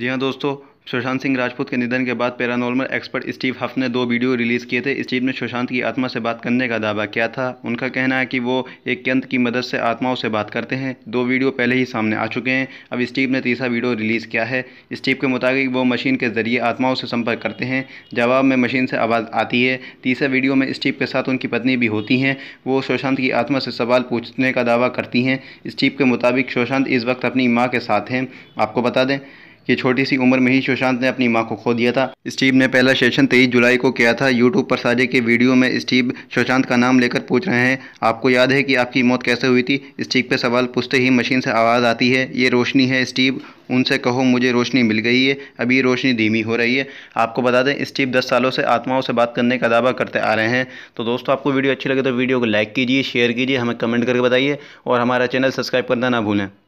जी हाँ दोस्तों सुशांत सिंह राजपूत के निधन के बाद पैरानॉर्मल एक्सपर्ट स्टीव हफ ने दो वीडियो रिलीज़ किए थे स्टीव ने सुशांत की आत्मा से बात करने का दावा किया था उनका कहना है कि वो एक यंत की मदद से आत्माओं से बात करते हैं दो वीडियो पहले ही सामने आ चुके हैं अब स्टीव ने तीसरा वीडियो रिलीज़ किया है स्टीव के मुताबिक वो मशीन के ज़रिए आत्माओं से संपर्क करते हैं जवाब में मशीन से आवाज़ आती है तीसरे वीडियो में स्टीव के साथ उनकी पत्नी भी होती हैं वो सुशांत की आत्मा से सवाल पूछने का दावा करती हैं स्टीव के मुताबिक सुशांत इस वक्त अपनी माँ के साथ हैं आपको बता दें कि छोटी सी उम्र में ही सुशांत ने अपनी माँ को खो दिया था स्टीव ने पहला सेशन तेईस जुलाई को किया था यूट्यूब पर साझे के वीडियो में स्टीव सुशांत का नाम लेकर पूछ रहे हैं आपको याद है कि आपकी मौत कैसे हुई थी स्टीव पर सवाल पूछते ही मशीन से आवाज़ आती है ये रोशनी है स्टीव उनसे कहो मुझे रोशनी मिल गई है अभी रोशनी धीमी हो रही है आपको बता दें स्टीव दस सालों से आत्माओं से बात करने का दावा करते आ रहे हैं तो दोस्तों आपको वीडियो अच्छी लगे तो वीडियो को लाइक कीजिए शेयर कीजिए हमें कमेंट करके बताइए और हमारा चैनल सब्सक्राइब करना ना भूलें